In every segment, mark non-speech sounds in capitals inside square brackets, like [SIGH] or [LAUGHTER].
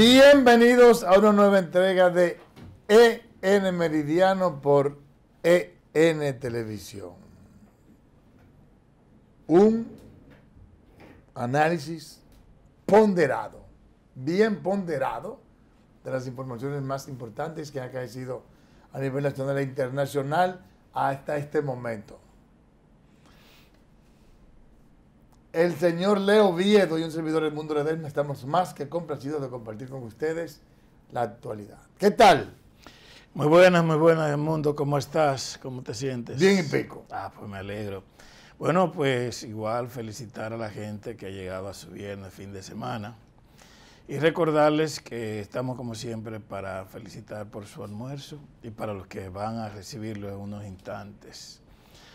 Bienvenidos a una nueva entrega de EN Meridiano por EN Televisión. Un análisis ponderado, bien ponderado, de las informaciones más importantes que ha caído a nivel nacional e internacional hasta este momento. El señor Leo Viedo y un servidor del mundo de estamos más que complacidos de compartir con ustedes la actualidad. ¿Qué tal? Muy buenas, muy buenas, mundo. ¿Cómo estás? ¿Cómo te sientes? Bien y pico. Ah, pues me alegro. Bueno, pues igual felicitar a la gente que ha llegado a su viernes, fin de semana. Y recordarles que estamos como siempre para felicitar por su almuerzo y para los que van a recibirlo en unos instantes.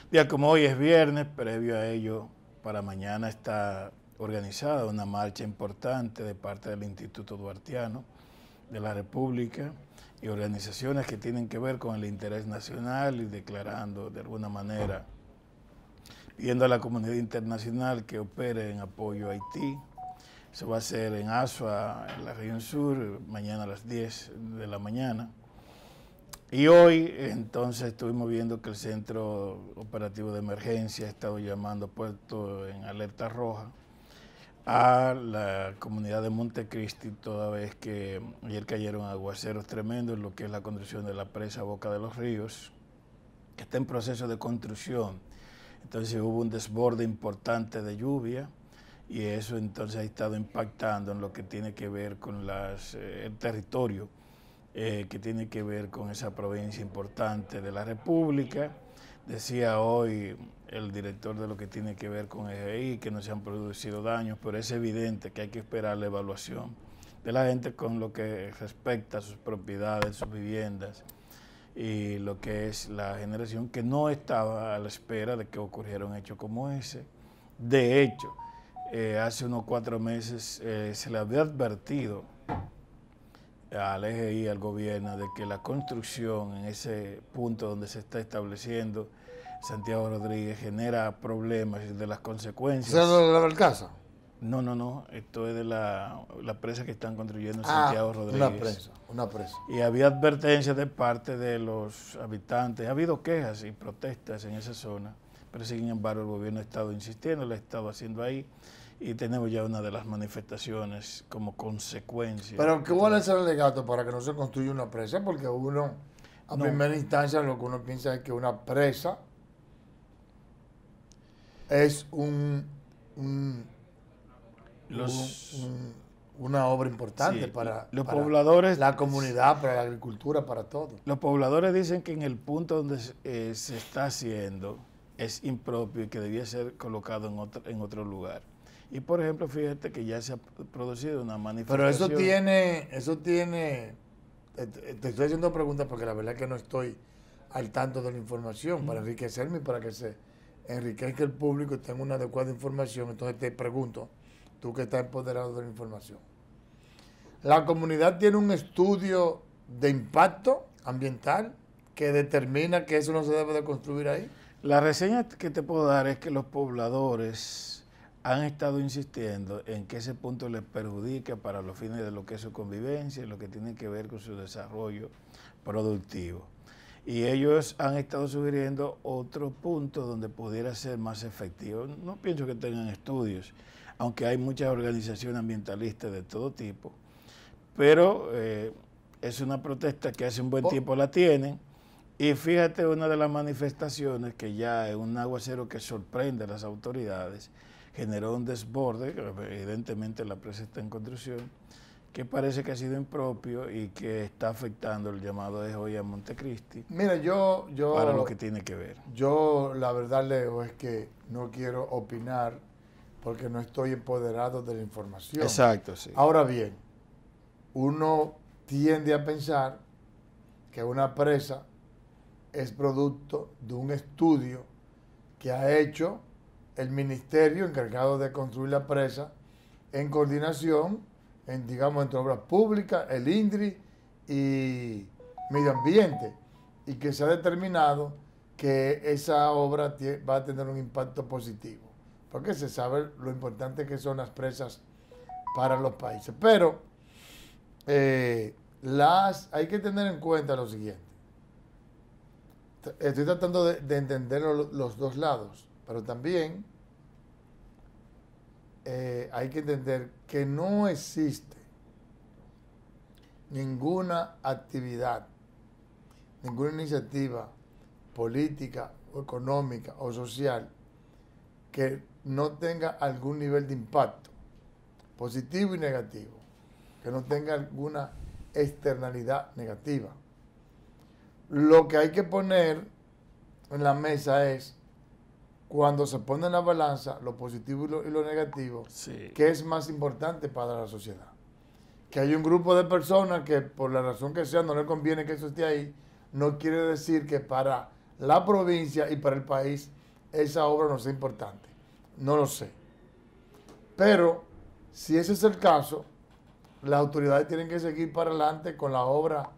Ya como hoy es viernes, previo a ello para mañana está organizada una marcha importante de parte del Instituto Duartiano de la República y organizaciones que tienen que ver con el interés nacional y declarando de alguna manera, pidiendo a la comunidad internacional que opere en apoyo a Haití. Eso va a ser en Asua, en la región sur, mañana a las 10 de la mañana. Y hoy entonces estuvimos viendo que el Centro Operativo de Emergencia ha estado llamando puesto en alerta roja a la comunidad de Montecristi toda vez que ayer cayeron aguaceros tremendos, lo que es la construcción de la presa Boca de los Ríos, que está en proceso de construcción. Entonces hubo un desborde importante de lluvia y eso entonces ha estado impactando en lo que tiene que ver con las, eh, el territorio eh, que tiene que ver con esa provincia importante de la República. Decía hoy el director de lo que tiene que ver con EGI que no se han producido daños, pero es evidente que hay que esperar la evaluación de la gente con lo que respecta a sus propiedades, sus viviendas y lo que es la generación que no estaba a la espera de que ocurriera un hecho como ese. De hecho, eh, hace unos cuatro meses eh, se le había advertido al y al gobierno, de que la construcción en ese punto donde se está estableciendo Santiago Rodríguez genera problemas de las consecuencias. ¿Es de la Balcaza? No, no, no. Esto es de la, presa que están construyendo en ah, Santiago Rodríguez. Una presa, una presa. Y había advertencias de parte de los habitantes. Ha habido quejas y protestas en esa zona, pero sin embargo el gobierno ha estado insistiendo, lo ha estado haciendo ahí y tenemos ya una de las manifestaciones como consecuencia. Pero ¿cuál es el alegato para que no se construya una presa? Porque uno, a primera instancia, lo que uno piensa es que una presa es un, una obra importante para, los pobladores, la comunidad, para la agricultura, para todo. Los pobladores dicen que en el punto donde se eh, está haciendo es impropio y que debía ser colocado en otro lugar y por ejemplo, fíjate que ya se ha producido una manifestación. Pero eso tiene, eso tiene, te estoy haciendo preguntas porque la verdad es que no estoy al tanto de la información para enriquecerme y para que se enriquezca el público y tenga una adecuada información. Entonces te pregunto, tú que estás empoderado de la información, ¿la comunidad tiene un estudio de impacto ambiental que determina que eso no se debe de construir ahí? La reseña que te puedo dar es que los pobladores han estado insistiendo en que ese punto les perjudica para los fines de lo que es su convivencia lo que tiene que ver con su desarrollo productivo. Y ellos han estado sugiriendo otro punto donde pudiera ser más efectivo. No pienso que tengan estudios, aunque hay muchas organizaciones ambientalistas de todo tipo, pero eh, es una protesta que hace un buen oh. tiempo la tienen. Y fíjate una de las manifestaciones que ya es un aguacero que sorprende a las autoridades generó un desborde, evidentemente la presa está en construcción, que parece que ha sido impropio y que está afectando el llamado de hoy a Montecristi. Mira, yo, yo... Para lo que tiene que ver. Yo, la verdad, Leo, es que no quiero opinar porque no estoy empoderado de la información. Exacto, sí. Ahora bien, uno tiende a pensar que una presa es producto de un estudio que ha hecho el ministerio encargado de construir la presa en coordinación, en, digamos, entre obras públicas, el INDRI y medio ambiente, y que se ha determinado que esa obra va a tener un impacto positivo, porque se sabe lo importante que son las presas para los países. Pero eh, las, hay que tener en cuenta lo siguiente. Estoy tratando de entender los dos lados pero también eh, hay que entender que no existe ninguna actividad, ninguna iniciativa política o económica o social que no tenga algún nivel de impacto, positivo y negativo, que no tenga alguna externalidad negativa. Lo que hay que poner en la mesa es cuando se pone en la balanza lo positivo y lo, negativo, ¿qué es más importante para la sociedad? Que hay un grupo de personas que por la razón que sea no le conviene que eso esté ahí, no quiere decir que para la provincia y para el país esa obra no sea importante. No lo sé. Pero si ese es el caso, las autoridades tienen que seguir para adelante con la obra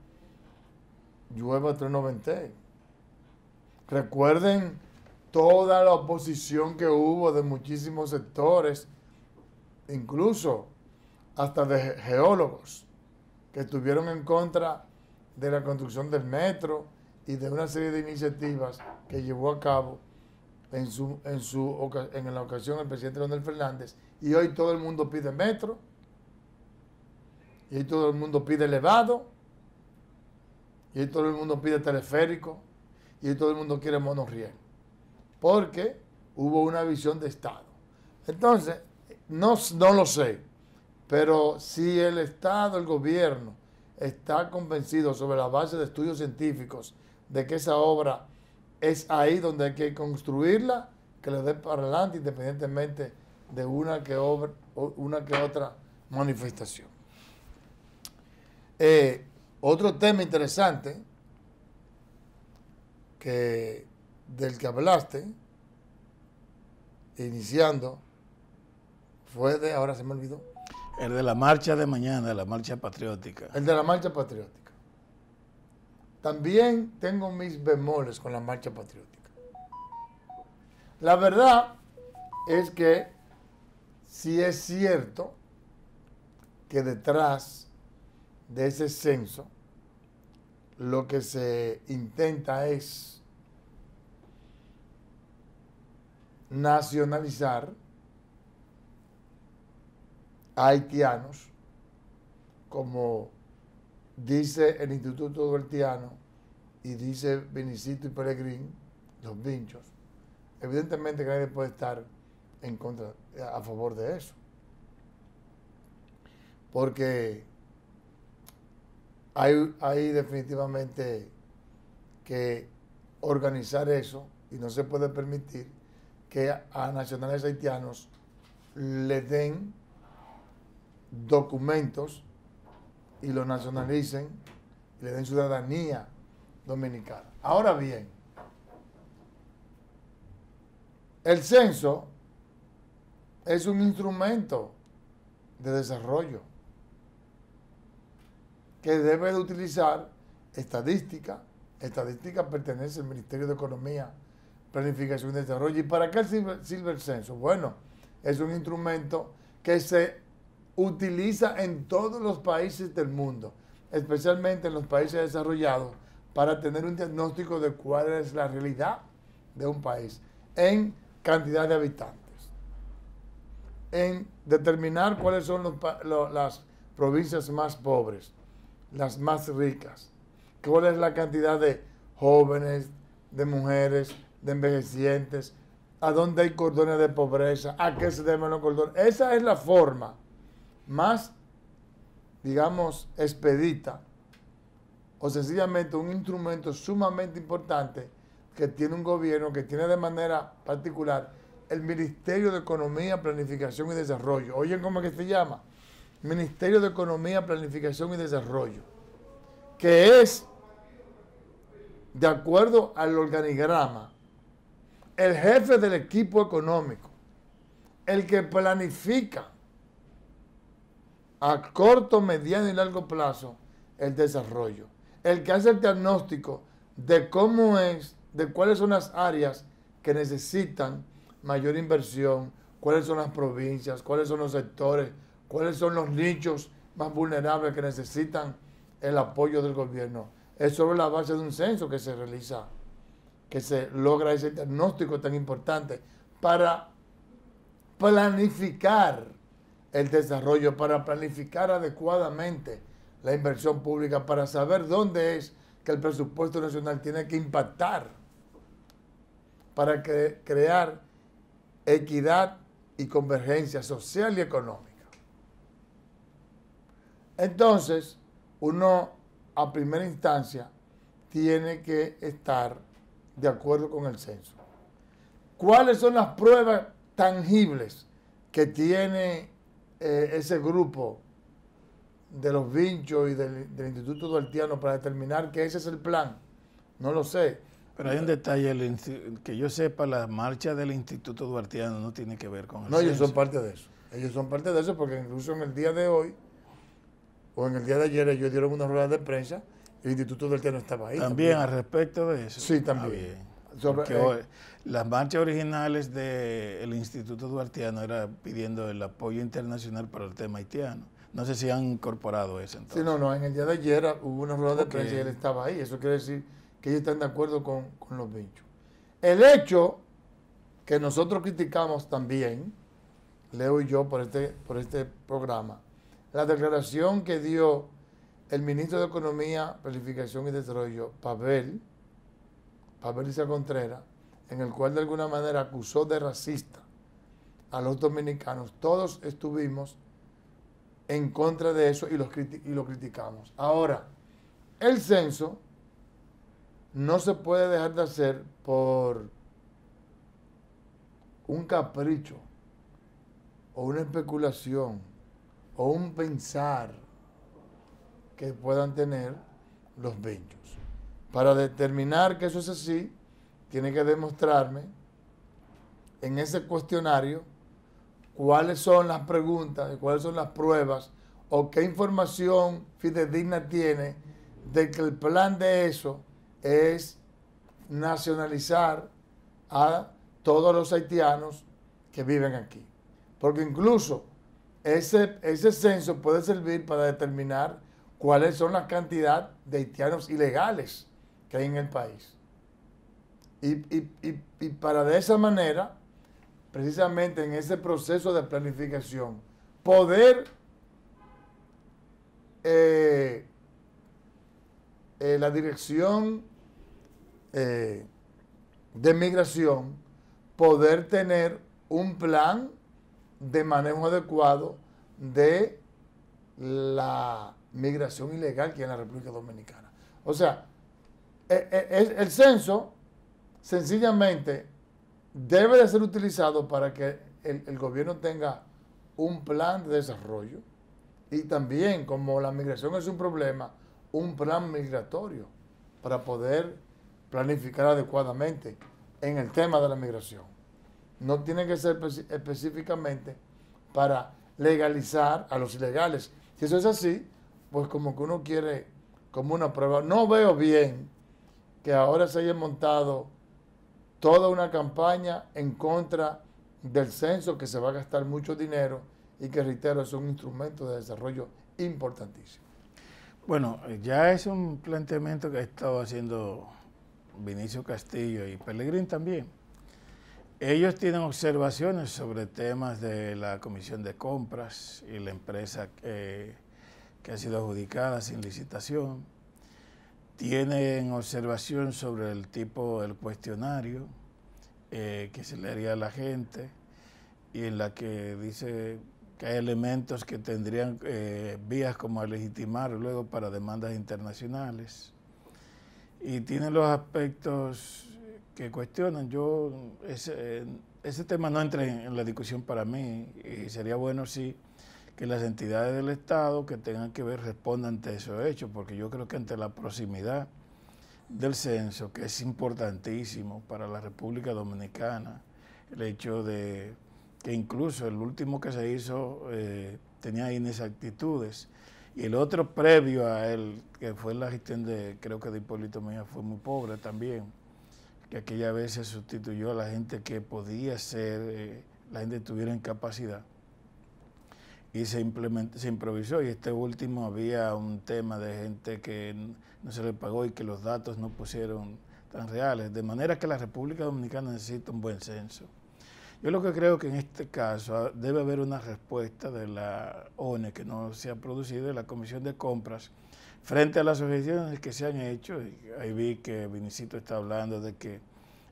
Llueva 390. Recuerden toda la oposición que hubo de muchísimos sectores, incluso hasta de geólogos, que estuvieron en contra de la construcción del metro y de una serie de iniciativas que llevó a cabo en, su, en, su, en la ocasión el presidente Leonel Fernández. Y hoy todo el mundo pide metro, y hoy todo el mundo pide elevado, y hoy todo el mundo pide teleférico, y hoy todo el mundo quiere monorriel porque hubo una visión de Estado. Entonces, no, no lo sé, pero si el Estado, el gobierno, está convencido sobre la base de estudios científicos de que esa obra es ahí donde hay que construirla, que le dé para adelante independientemente de una que, otra manifestación. Eh, otro tema interesante que del que hablaste, iniciando, fue de, ahora se me olvidó. El de la marcha de mañana, de la marcha patriótica. El de la marcha patriótica. También tengo mis bemoles con la marcha patriótica. La verdad es que si es cierto que detrás de ese censo lo que se intenta es nacionalizar a haitianos, como dice el Instituto Haitiano y dice Benicito y Peregrín, los vinchos. Evidentemente que nadie puede estar en contra, a favor de eso. Porque hay, hay definitivamente que organizar eso y no se puede permitir que a nacionales haitianos le den documentos y lo nacionalicen le den ciudadanía dominicana. Ahora bien, el censo es un instrumento de desarrollo que debe de utilizar estadística. Estadística pertenece al Ministerio de Economía planificación y desarrollo. ¿Y para qué el Silver, Census? Bueno, es un instrumento que se utiliza en todos los países del mundo, especialmente en los países desarrollados, para tener un diagnóstico de cuál es la realidad de un país en cantidad de habitantes, en determinar cuáles son las provincias más pobres, las más ricas, cuál es la cantidad de jóvenes, de mujeres, de envejecientes, a dónde hay cordones de pobreza, a qué se deben los cordones. Esa es la forma más, digamos, expedita o sencillamente un instrumento sumamente importante que tiene un gobierno, que tiene de manera particular el Ministerio de Economía, Planificación y Desarrollo. Oye, ¿cómo es que se llama? Ministerio de Economía, Planificación y Desarrollo, que es, de acuerdo al organigrama el jefe del equipo económico, el que planifica a corto, mediano y largo plazo el desarrollo, el que hace el diagnóstico de cómo es, de cuáles son las áreas que necesitan mayor inversión, cuáles son las provincias, cuáles son los sectores, cuáles son los nichos más vulnerables que necesitan el apoyo del gobierno. Es sobre la base de un censo que se realiza que se logra ese diagnóstico tan importante para planificar el desarrollo, para planificar adecuadamente la inversión pública, para saber dónde es que el presupuesto nacional tiene que impactar, para crear equidad y convergencia social y económica. Entonces, uno a primera instancia tiene que estar de acuerdo con el censo. ¿Cuáles son las pruebas tangibles que tiene eh, ese grupo de los vinchos y del, Instituto Duartiano para determinar que ese es el plan? No lo sé. Pero hay un detalle, que yo sepa, la marcha del Instituto Duartiano no tiene que ver con el censo. No, ellos son parte de eso. Ellos son parte de eso porque incluso en el día de hoy o en el día de ayer ellos dieron una rueda de prensa el Instituto del estaba ahí. También, al respecto de eso. Sí, también. Ah, eh, las marchas originales del Instituto Duartiano era pidiendo el apoyo internacional para el tema haitiano. No sé si han incorporado eso entonces. Sí, no, no. En el día de ayer hubo una rueda de prensa y él estaba ahí. Eso quiere decir que ellos están de acuerdo con, los bichos. El hecho que nosotros criticamos también, Leo y yo, por este, por este programa, la declaración que dio el ministro de Economía, Planificación y Desarrollo, Pavel, Pavel Isa Contreras, en el cual de alguna manera acusó de racista a los dominicanos, todos estuvimos en contra de eso y, y lo criticamos. Ahora, el censo no se puede dejar de hacer por un capricho o una especulación o un pensar que puedan tener los bichos. Para determinar que eso es así, tiene que demostrarme en ese cuestionario cuáles son las preguntas y cuáles son las pruebas o qué información fidedigna tiene de que el plan de eso es nacionalizar a todos los haitianos que viven aquí. Porque incluso ese, ese censo puede servir para determinar cuáles son las cantidades de haitianos ilegales que hay en el país. Y, para de esa manera, precisamente en ese proceso de planificación, poder eh, eh, la dirección eh, de migración, poder tener un plan de manejo adecuado de la migración ilegal que hay en la República Dominicana. O sea, e, e, el censo sencillamente debe de ser utilizado para que el, gobierno tenga un plan de desarrollo y también, como la migración es un problema, un plan migratorio para poder planificar adecuadamente en el tema de la migración. No tiene que ser específicamente para legalizar a los ilegales. Si eso es así, pues como que uno quiere, como una prueba. No veo bien que ahora se haya montado toda una campaña en contra del censo que se va a gastar mucho dinero y que, reitero, es un instrumento de desarrollo importantísimo. Bueno, ya es un planteamiento que ha estado haciendo Vinicio Castillo y Pellegrín también. Ellos tienen observaciones sobre temas de la comisión de compras y la empresa que... Eh, que ha sido adjudicada sin licitación, tienen observación sobre el tipo del cuestionario eh, que se le haría a la gente y en la que dice que hay elementos que tendrían eh, vías como a legitimar luego para demandas internacionales. Y tiene los aspectos que cuestionan. Yo, ese, eh, tema no entra en, en la discusión para mí y sería bueno si que las entidades del Estado que tengan que ver respondan ante esos hechos, porque yo creo que ante la proximidad del censo, que es importantísimo para la República Dominicana, el hecho de que incluso el último que se hizo eh, tenía inexactitudes, y el otro previo a él, que fue la gestión de, creo que de Hipólito Mejía, fue muy pobre también, que aquella vez se sustituyó a la gente que podía ser, eh, la gente tuviera incapacidad y se, se improvisó. Y este último había un tema de gente que no se le pagó y que los datos no pusieron tan reales. De manera que la República Dominicana necesita un buen censo. Yo lo que creo que en este caso ah, debe haber una respuesta de la ONE que no se ha producido, de la Comisión de Compras, frente a las objeciones que se han hecho. Ahí vi que Vinicito está hablando de que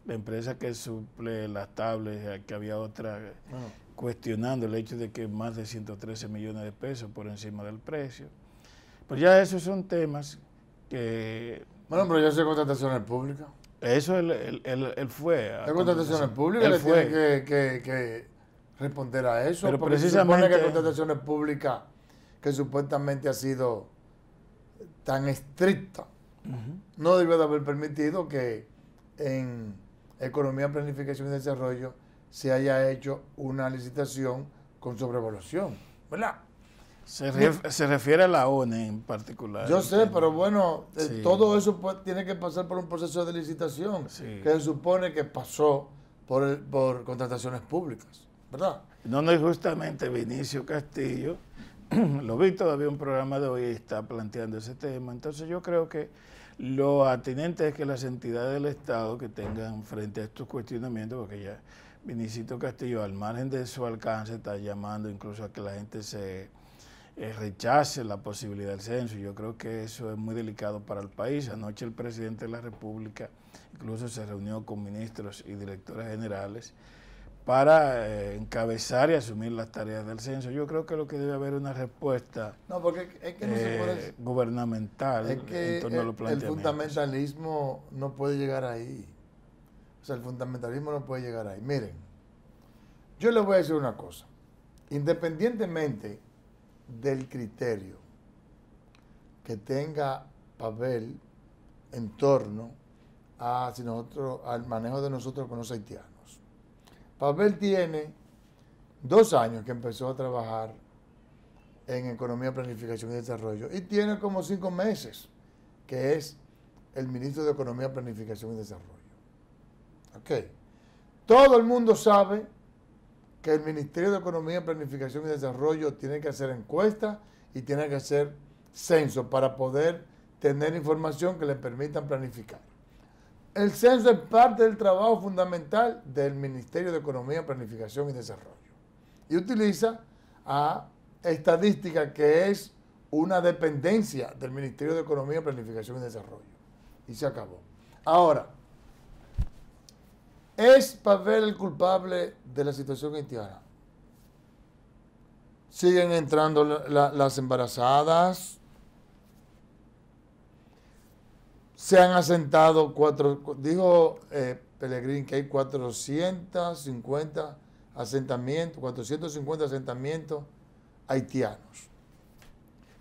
la empresa que suple las tablets, eh, que había otra ah cuestionando el hecho de que más de 113 millones de pesos por encima del precio. Pues ya esos son temas que... Bueno, pero ya se contrataciones públicas. Eso él, el fue. La públicas le tiene que, responder a eso. precisamente... Se supone que contrataciones públicas, que supuestamente ha sido tan estricta, no debió de haber permitido que en economía, planificación y desarrollo se haya hecho una licitación con sobrevaluación, ¿verdad? Se, se refiere a la ONE en particular. Yo sé, pero bueno, eh, todo eso tiene que pasar por un proceso de licitación que se supone que pasó por, por contrataciones públicas, ¿verdad? No, no, justamente Vinicio Castillo, [CLEARS THROAT] lo vi todavía un programa de hoy, está planteando ese tema. Entonces yo creo que lo atinente es que las entidades del Estado que tengan frente a estos cuestionamientos, porque ya Vinicito Castillo, al margen de su alcance, está llamando incluso a que la gente se eh, rechace la posibilidad del censo. Yo creo que eso es muy delicado para el país. Anoche el presidente de la República incluso se reunió con ministros y directores generales para eh, encabezar y asumir las tareas del censo. Yo creo que lo que debe haber una respuesta gubernamental El fundamentalismo no puede llegar ahí. O sea, el fundamentalismo no puede llegar ahí. Miren, yo les voy a decir una cosa. Independientemente del criterio que tenga Pavel en torno a, nosotros, al manejo de nosotros con los haitianos. Pavel tiene dos años que empezó a trabajar en economía, planificación y desarrollo y tiene como cinco meses que es el ministro de economía, planificación y desarrollo. Todo el mundo sabe que el Ministerio de Economía, Planificación y Desarrollo tiene que hacer encuestas y tiene que hacer censo para poder tener información que le permitan planificar. El censo es parte del trabajo fundamental del Ministerio de Economía, Planificación y Desarrollo. Y utiliza a estadística que es una dependencia del Ministerio de Economía, Planificación y Desarrollo. Y se acabó. Ahora, ¿Es Pavel el culpable de la situación haitiana? Siguen entrando las embarazadas. Se han asentado cuatro, dijo eh, que hay 450 asentamientos, 450 asentamientos haitianos.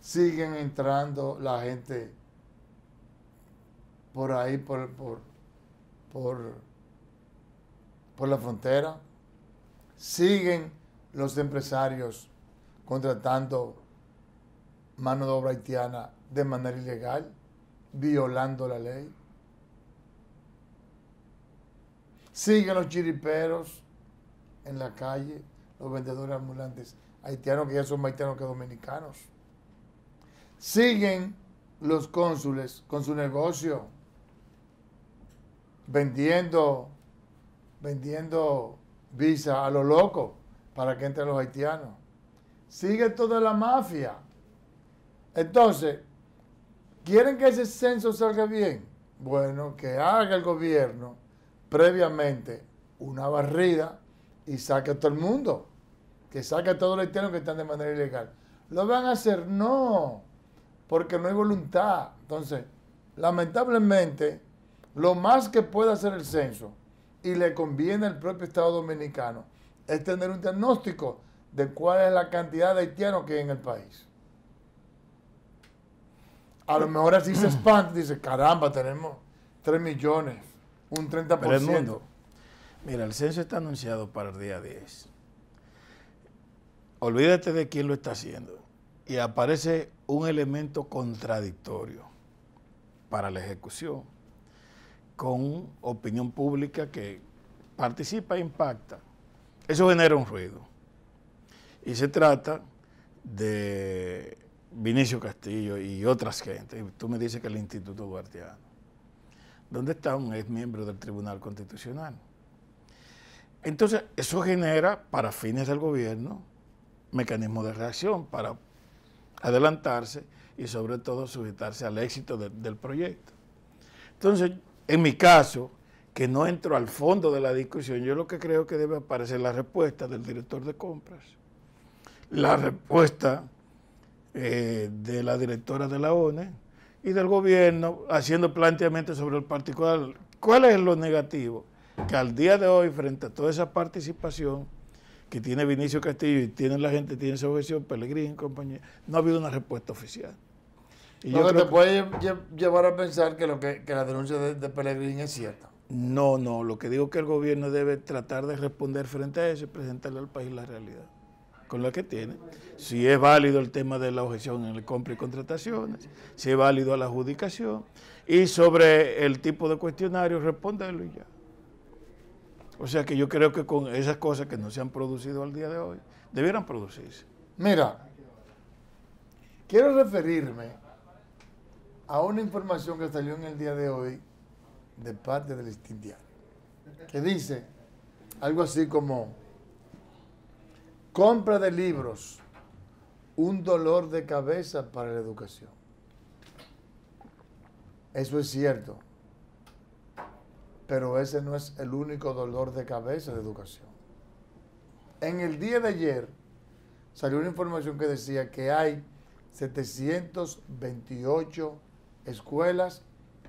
Siguen entrando la gente por ahí, por, por, por por la frontera. Siguen los empresarios contratando mano de obra haitiana de manera ilegal, violando la ley. Siguen los chiriperos en la calle, los vendedores ambulantes haitianos que ya son más haitianos que dominicanos. Siguen los cónsules con su negocio, vendiendo vendiendo visa a los locos para que entren los haitianos. Sigue toda la mafia. Entonces, ¿quieren que ese censo salga bien? Bueno, que haga el gobierno previamente una barrida y saque a todo el mundo. Que saque a todos los haitianos que están de manera ilegal. ¿Lo van a hacer? No, porque no hay voluntad. Entonces, lamentablemente, lo más que puede hacer el censo y le conviene al propio Estado dominicano es tener un diagnóstico de cuál es la cantidad de haitianos que hay en el país. A lo mejor así se espanta, dice, caramba, tenemos 3 millones, un 30%. mira, el censo está anunciado para el día 10. Olvídate de quién lo está haciendo. Y aparece un elemento contradictorio para la ejecución con opinión pública que participa e impacta. Eso genera un ruido. Y se trata de Vinicio Castillo y otras gentes. Tú me dices que el Instituto Guardián, ¿dónde está un ex miembro del Tribunal Constitucional. Entonces, eso genera, para fines del gobierno, mecanismo de reacción para adelantarse y sobre todo sujetarse al éxito del proyecto. Entonces, en mi caso, que no entro al fondo de la discusión, yo lo que creo que debe aparecer la respuesta del director de compras, la respuesta eh, de la directora de la ONE y del gobierno haciendo planteamiento sobre el particular. ¿Cuál es lo negativo? Que al día de hoy, frente a toda esa participación que tiene Vinicio Castillo y tiene la gente, tiene su objeción, Pelegrín, y compañía, no ha habido una respuesta oficial. Y yo te puede llevar a pensar que, lo que, la denuncia de, de, es cierta. No, no, lo que digo que el gobierno debe tratar de responder frente a eso y presentarle al país la realidad con la que tiene. Si es válido el tema de la objeción en el compra y contrataciones, si es válido la adjudicación y sobre el tipo de cuestionario responderlo y ya. O sea que yo creo que con esas cosas que no se han producido al día de hoy, debieran producirse. Mira, quiero referirme a una información que salió en el día de hoy de parte del Instintiano, que dice algo así como, compra de libros, un dolor de cabeza para la educación. Eso es cierto, pero ese no es el único dolor de cabeza de educación. En el día de ayer salió una información que decía que hay 728 escuelas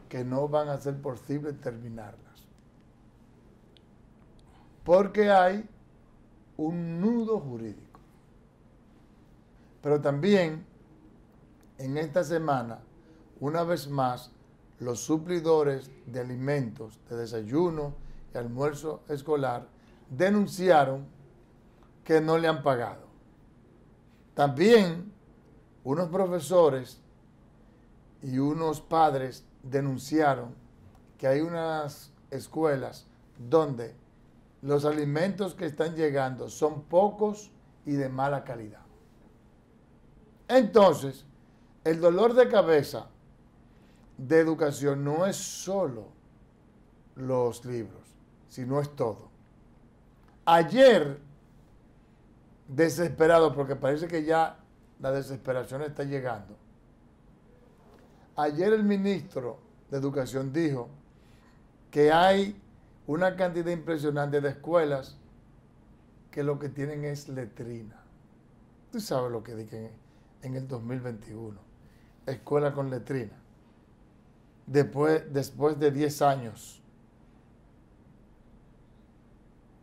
que no van a ser posible terminarlas. Porque hay un nudo jurídico. Pero también en esta semana, una vez más, los suplidores de alimentos, de desayuno y almuerzo escolar denunciaron que no le han pagado. También unos profesores y unos padres denunciaron que hay unas escuelas donde los alimentos que están llegando son pocos y de mala calidad. Entonces, el dolor de cabeza de educación no es solo los libros, sino es todo. Ayer, desesperado, porque parece que ya la desesperación está llegando, Ayer el ministro de Educación dijo que hay una cantidad impresionante de escuelas que lo que tienen es letrina. Tú sabes lo que dije en el 2021. Escuela con letrina. Después, después de 10 años,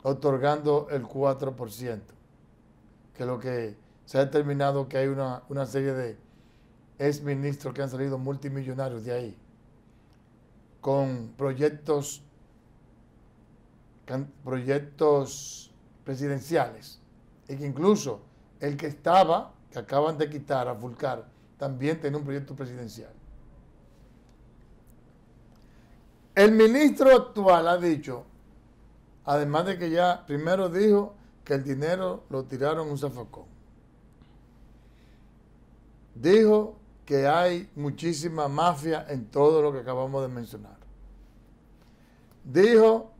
otorgando el 4%, que lo que se ha determinado que hay una serie de, ex ministro que han salido multimillonarios de ahí, con proyectos, proyectos presidenciales, y que incluso el que estaba, que acaban de quitar a Fulcar, también tenía un proyecto presidencial. El ministro actual ha dicho, además de que ya primero dijo que el dinero lo tiraron un zafacón. Dijo que hay muchísima mafia en todo lo que acabamos de mencionar. Dijo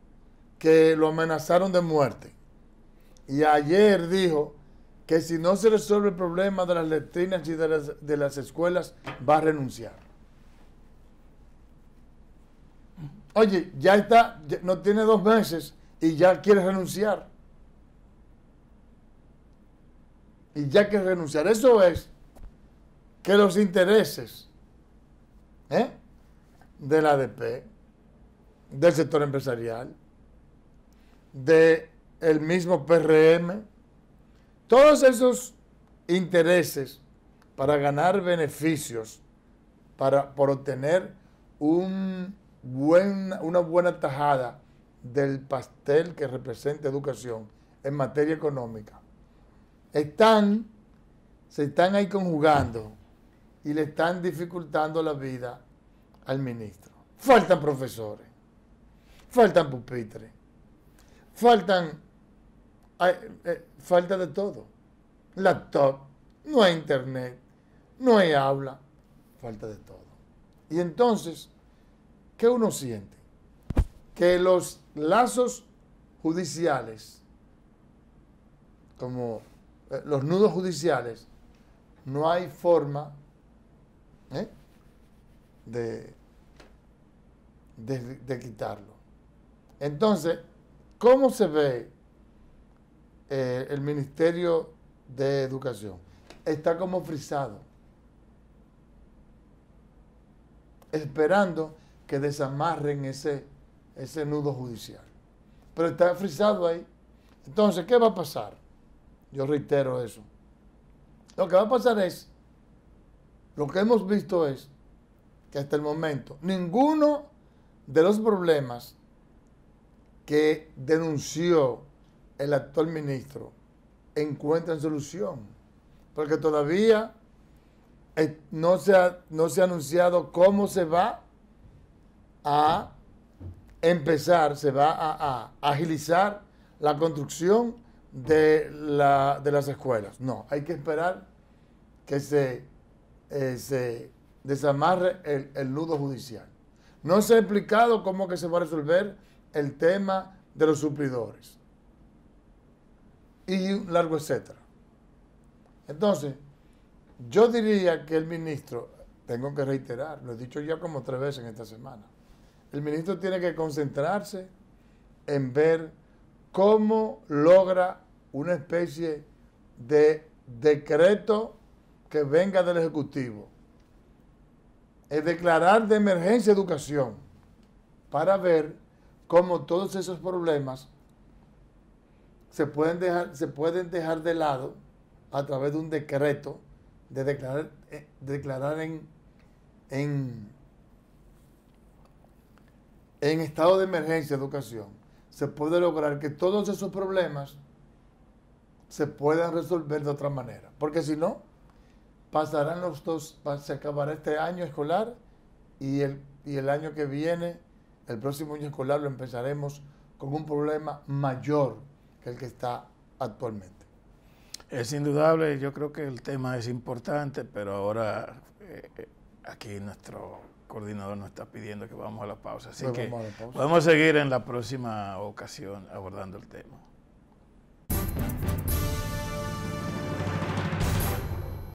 que lo amenazaron de muerte. Y ayer dijo que si no se resuelve el problema de las letrinas y de las, escuelas, va a renunciar. Oye, ya está, no tiene dos meses y ya quiere renunciar. Y ya quiere renunciar. Eso es que los intereses ¿eh? del ADP, del sector empresarial, del el mismo PRM, todos esos intereses para ganar beneficios, para, por obtener un buen, una buena tajada del pastel que representa educación en materia económica, están, se están ahí conjugando y le están dificultando la vida al ministro. Faltan profesores, faltan pupitres, faltan, eh, falta de todo. Laptop, no hay internet, no hay aula, falta de todo. Y entonces, ¿qué uno siente? Que los lazos judiciales, como eh, los nudos judiciales, no hay forma ¿Eh? De, quitarlo. Entonces, ¿cómo se ve eh, el Ministerio de Educación? Está como frisado, esperando que desamarren ese, ese nudo judicial. Pero está frisado ahí. Entonces, ¿qué va a pasar? Yo reitero eso. Lo que va a pasar es lo que hemos visto es que hasta el momento ninguno de los problemas que denunció el actual ministro encuentra solución, porque todavía eh, no se ha, no se ha anunciado cómo se va a empezar, se va a, agilizar la construcción de, de las escuelas. No, hay que esperar que se se desamarre el, nudo judicial. No se ha explicado cómo que se va a resolver el tema de los suplidores. Y largo etcétera. Entonces, yo diría que el ministro, tengo que reiterar, lo he dicho ya como tres veces en esta semana, el ministro tiene que concentrarse en ver cómo logra una especie de decreto que venga del Ejecutivo es declarar de emergencia educación para ver cómo todos esos problemas se pueden dejar, se pueden dejar de lado a través de un decreto de declarar, eh, declarar en, en estado de emergencia educación. Se puede lograr que todos esos problemas se puedan resolver de otra manera. Porque si no, pasarán los dos, se acabará este año escolar y el, el año que viene, el próximo año escolar, lo empezaremos con un problema mayor que el que está actualmente. Es indudable, yo creo que el tema es importante, pero ahora eh, aquí nuestro coordinador nos está pidiendo que vamos a la pausa. Así pues que vamos a seguir en la próxima ocasión abordando el tema.